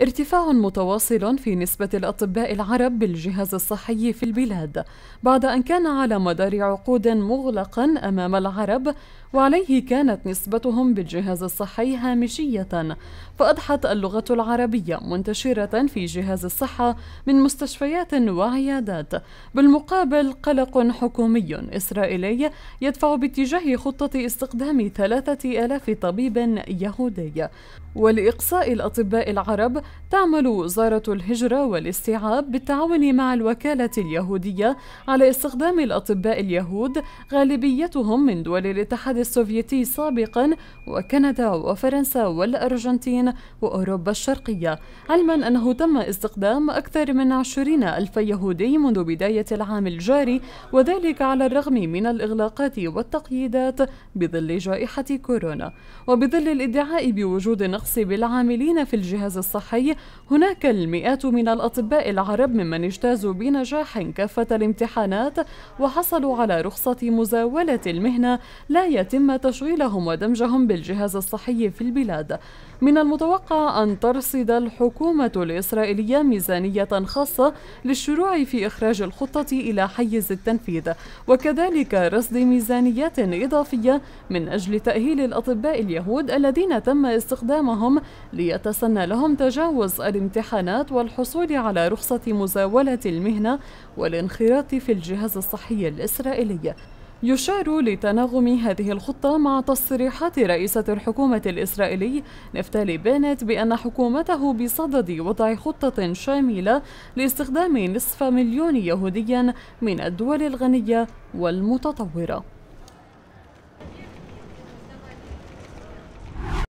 ارتفاع متواصل في نسبة الأطباء العرب بالجهاز الصحي في البلاد بعد أن كان على مدار عقود مغلقا أمام العرب وعليه كانت نسبتهم بالجهاز الصحي هامشية فأضحت اللغة العربية منتشرة في جهاز الصحة من مستشفيات وعيادات بالمقابل قلق حكومي إسرائيلي يدفع باتجاه خطة استخدام ثلاثة آلاف طبيب يهودي ولإقصاء الأطباء العرب تعمل وزارة الهجرة والاستيعاب بالتعاون مع الوكالة اليهودية على استخدام الأطباء اليهود غالبيتهم من دول الاتحاد السوفيتي سابقا وكندا وفرنسا والأرجنتين وأوروبا الشرقية علما أنه تم استخدام أكثر من عشرين ألف يهودي منذ بداية العام الجاري وذلك على الرغم من الإغلاقات والتقييدات بظل جائحة كورونا وبظل الادعاء بوجود نقص بالعاملين في الجهاز الصحي الصحي هناك المئات من الأطباء العرب ممن اجتازوا بنجاح كافة الامتحانات وحصلوا على رخصة مزاولة المهنة لا يتم تشغيلهم ودمجهم بالجهاز الصحي في البلاد من المتوقع أن ترصد الحكومة الإسرائيلية ميزانية خاصة للشروع في إخراج الخطة إلى حيز التنفيذ وكذلك رصد ميزانيات إضافية من أجل تأهيل الأطباء اليهود الذين تم استخدامهم ليتسنى لهم تجاوز الامتحانات والحصول على رخصة مزاولة المهنة والانخراط في الجهاز الصحي الإسرائيلي يشار لتناغم هذه الخطة مع تصريحات رئيسة الحكومة الإسرائيلي نفتالي بنت بأن حكومته بصدد وضع خطة شاملة لاستخدام نصف مليون يهودي من الدول الغنية والمتطورة